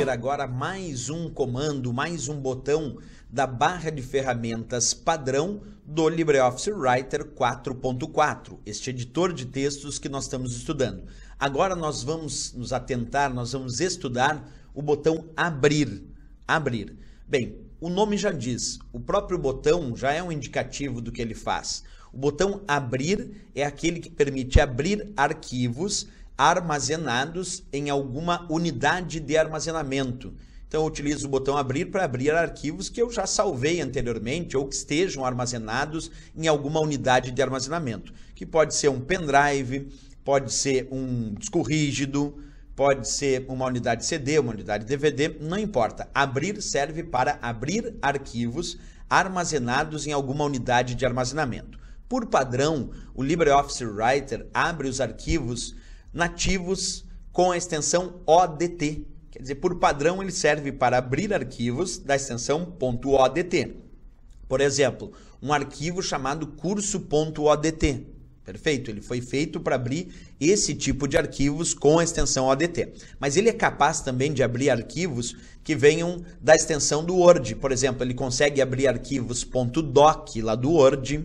ver agora mais um comando, mais um botão da barra de ferramentas padrão do LibreOffice Writer 4.4, este editor de textos que nós estamos estudando. Agora nós vamos nos atentar, nós vamos estudar o botão abrir. Abrir. Bem, o nome já diz, o próprio botão já é um indicativo do que ele faz. O botão abrir é aquele que permite abrir arquivos armazenados em alguma unidade de armazenamento. Então, eu utilizo o botão abrir para abrir arquivos que eu já salvei anteriormente ou que estejam armazenados em alguma unidade de armazenamento, que pode ser um pendrive, pode ser um disco rígido, pode ser uma unidade CD, uma unidade DVD, não importa. Abrir serve para abrir arquivos armazenados em alguma unidade de armazenamento. Por padrão, o LibreOffice Writer abre os arquivos nativos com a extensão ODT. Quer dizer, por padrão, ele serve para abrir arquivos da extensão .odt. Por exemplo, um arquivo chamado curso.odt. Perfeito? Ele foi feito para abrir esse tipo de arquivos com a extensão ODT. Mas ele é capaz também de abrir arquivos que venham da extensão do Word. Por exemplo, ele consegue abrir arquivos .doc lá do Word,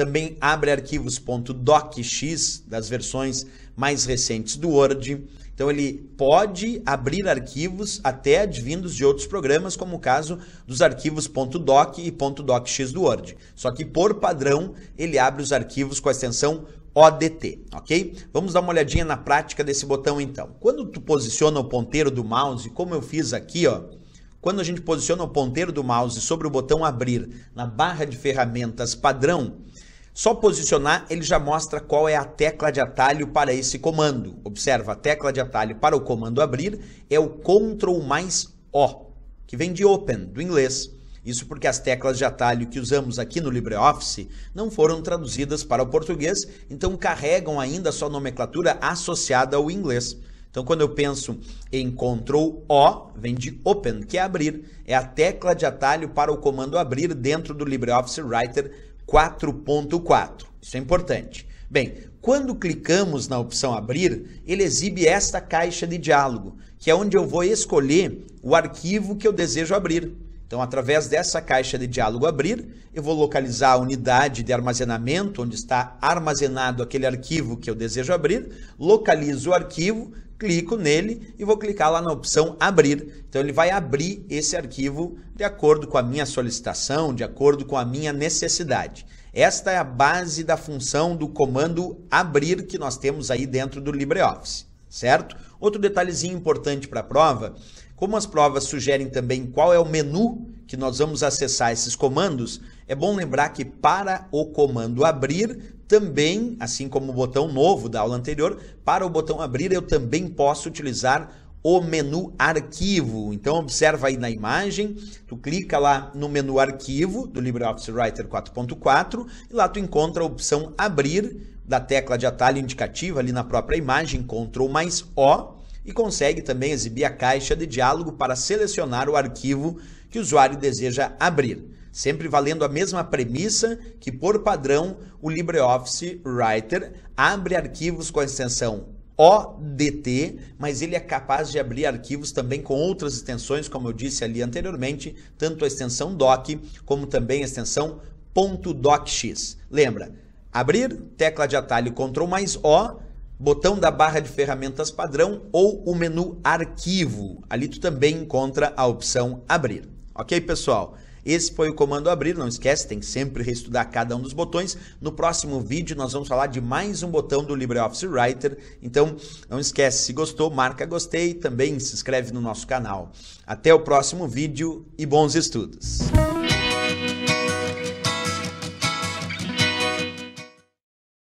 também abre arquivos .docx das versões mais recentes do Word. Então ele pode abrir arquivos até advindos de outros programas, como o caso dos arquivos .doc e .docx do Word. Só que por padrão ele abre os arquivos com a extensão ODT, ok? Vamos dar uma olhadinha na prática desse botão então. Quando tu posiciona o ponteiro do mouse, como eu fiz aqui, ó, quando a gente posiciona o ponteiro do mouse sobre o botão abrir na barra de ferramentas padrão, só posicionar, ele já mostra qual é a tecla de atalho para esse comando. Observa, a tecla de atalho para o comando abrir é o Ctrl mais O, que vem de Open, do inglês. Isso porque as teclas de atalho que usamos aqui no LibreOffice não foram traduzidas para o português, então carregam ainda a sua nomenclatura associada ao inglês. Então, quando eu penso em Ctrl O, vem de Open, que é abrir. É a tecla de atalho para o comando abrir dentro do LibreOffice Writer 4.4. Isso é importante. Bem, quando clicamos na opção abrir, ele exibe esta caixa de diálogo, que é onde eu vou escolher o arquivo que eu desejo abrir. Então, através dessa caixa de diálogo abrir, eu vou localizar a unidade de armazenamento onde está armazenado aquele arquivo que eu desejo abrir, localizo o arquivo, clico nele e vou clicar lá na opção abrir. Então ele vai abrir esse arquivo de acordo com a minha solicitação, de acordo com a minha necessidade. Esta é a base da função do comando abrir que nós temos aí dentro do LibreOffice, certo? Outro detalhezinho importante para a prova como as provas sugerem também qual é o menu que nós vamos acessar esses comandos, é bom lembrar que para o comando abrir, também, assim como o botão novo da aula anterior, para o botão abrir eu também posso utilizar o menu arquivo. Então observa aí na imagem, tu clica lá no menu arquivo do LibreOffice Writer 4.4 e lá tu encontra a opção abrir da tecla de atalho indicativa ali na própria imagem, Ctrl mais O, e consegue também exibir a caixa de diálogo para selecionar o arquivo que o usuário deseja abrir, sempre valendo a mesma premissa que, por padrão, o LibreOffice Writer abre arquivos com a extensão ODT, mas ele é capaz de abrir arquivos também com outras extensões, como eu disse ali anteriormente, tanto a extensão DOC como também a extensão .docx. Lembra, abrir, tecla de atalho Ctrl mais O, botão da barra de ferramentas padrão ou o menu arquivo. Ali tu também encontra a opção abrir. Ok, pessoal? Esse foi o comando abrir, não esquece, tem que sempre reestudar cada um dos botões. No próximo vídeo nós vamos falar de mais um botão do LibreOffice Writer, então não esquece, se gostou, marca gostei, também se inscreve no nosso canal. Até o próximo vídeo e bons estudos!